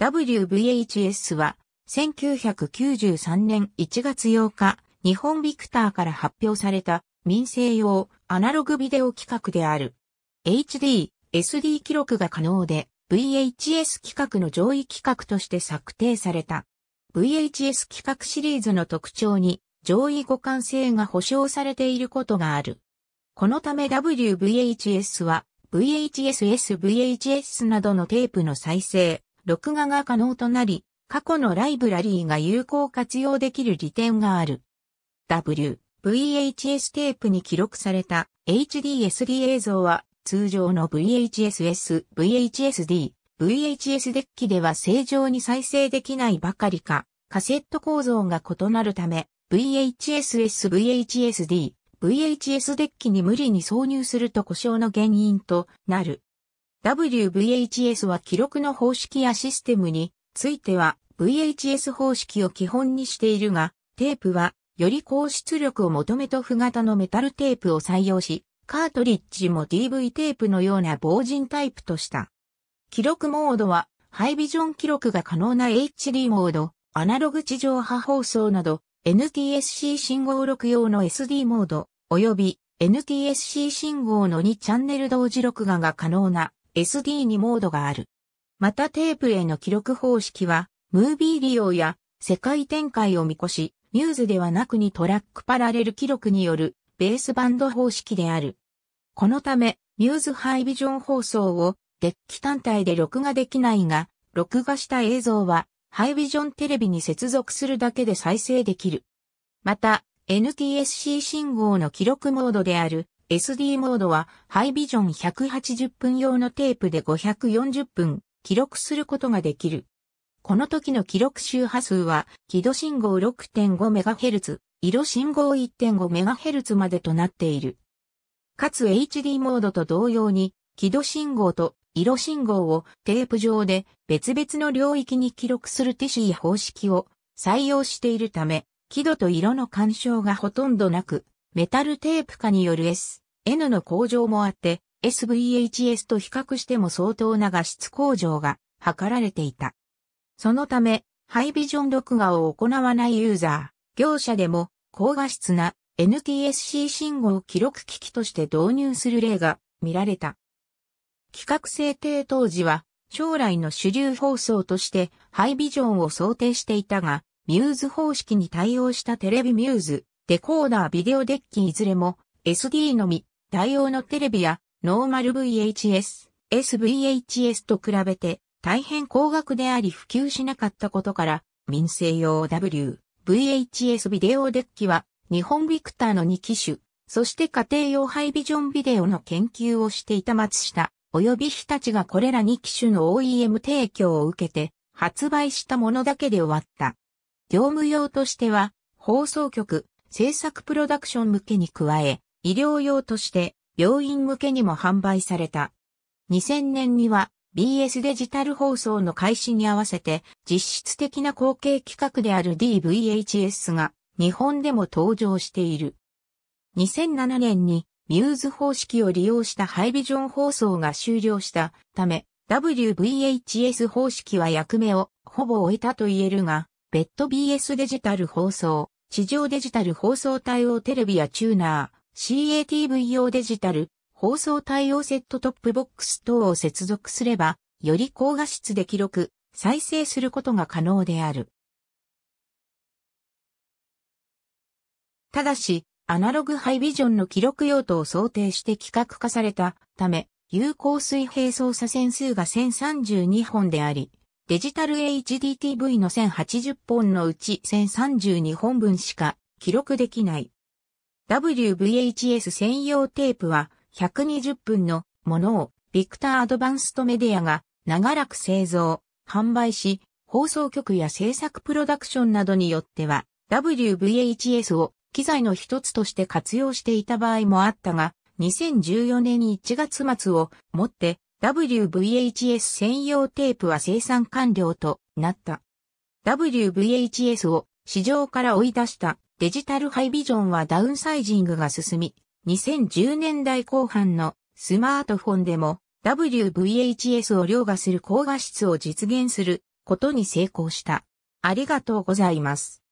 WVHS は1993年1月8日、日本ビクターから発表された民生用アナログビデオ企画である。HD、SD 記録が可能で VHS 規格の上位規格として策定された。VHS 規格シリーズの特徴に上位互換性が保証されていることがある。このため WVHS は VHSS、VHS などのテープの再生、録画が可能となり、過去のライブラリーが有効活用できる利点がある。W、VHS テープに記録された HDSD 映像は通常の VHSS、VHSD、VHS デッキでは正常に再生できないばかりか、カセット構造が異なるため、VHSS、VHSD、VHS デッキに無理に挿入すると故障の原因となる。WVHS は記録の方式やシステムについては VHS 方式を基本にしているが、テープはより高出力を求めと不型のメタルテープを採用し、カートリッジも DV テープのような防塵タイプとした。記録モードはハイビジョン記録が可能な HD モード、アナログ地上波放送など NTSC 信号録用の SD モード、及び NTSC 信号の2チャンネル同時録画が可能な SD にモードがある。またテープへの記録方式は、ムービー利用や世界展開を見越し、ミューズではなくにトラックパラレル記録によるベースバンド方式である。このため、ミューズハイビジョン放送をデッキ単体で録画できないが、録画した映像はハイビジョンテレビに接続するだけで再生できる。また、NTSC 信号の記録モードである SD モードはハイビジョン180分用のテープで540分記録することができる。この時の記録周波数は、軌道信号 6.5MHz、色信号 1.5MHz までとなっている。かつ HD モードと同様に、軌道信号と色信号をテープ上で別々の領域に記録する TC 方式を採用しているため、輝度と色の干渉がほとんどなく、メタルテープ化による S、N の工場もあって、SVHS と比較しても相当な画質向上が図られていた。そのため、ハイビジョン録画を行わないユーザー、業者でも高画質な NTSC 信号記録機器として導入する例が見られた。規格制定当時は将来の主流放送としてハイビジョンを想定していたが、ミューズ方式に対応したテレビミューズ、デコーダービデオデッキいずれも SD のみ対応のテレビやノーマル VHS、SVHS と比べて大変高額であり普及しなかったことから民生用 W、VHS ビデオデッキは日本ビクターの2機種、そして家庭用ハイビジョンビデオの研究をしていた松下、及び日立がこれら2機種の OEM 提供を受けて発売したものだけで終わった。業務用としては放送局、制作プロダクション向けに加え、医療用として病院向けにも販売された。2000年には BS デジタル放送の開始に合わせて実質的な後継企画である DVHS が日本でも登場している。2007年にミューズ方式を利用したハイビジョン放送が終了したため WVHS 方式は役目をほぼ終えたと言えるが、別途 BS デジタル放送、地上デジタル放送対応テレビやチューナー、CATV 用デジタル、放送対応セットトップボックス等を接続すれば、より高画質で記録、再生することが可能である。ただし、アナログハイビジョンの記録用途を想定して規格化されたため、有効水平操作線数が1032本であり、デジタル HDTV の1080本のうち1032本分しか記録できない。WVHS 専用テープは120分のものをビクターアドバンストメディアが長らく製造、販売し、放送局や制作プロダクションなどによっては WVHS を機材の一つとして活用していた場合もあったが、2014年1月末をもって WVHS 専用テープは生産完了となった。WVHS を市場から追い出したデジタルハイビジョンはダウンサイジングが進み、2010年代後半のスマートフォンでも WVHS を凌駕する高画質を実現することに成功した。ありがとうございます。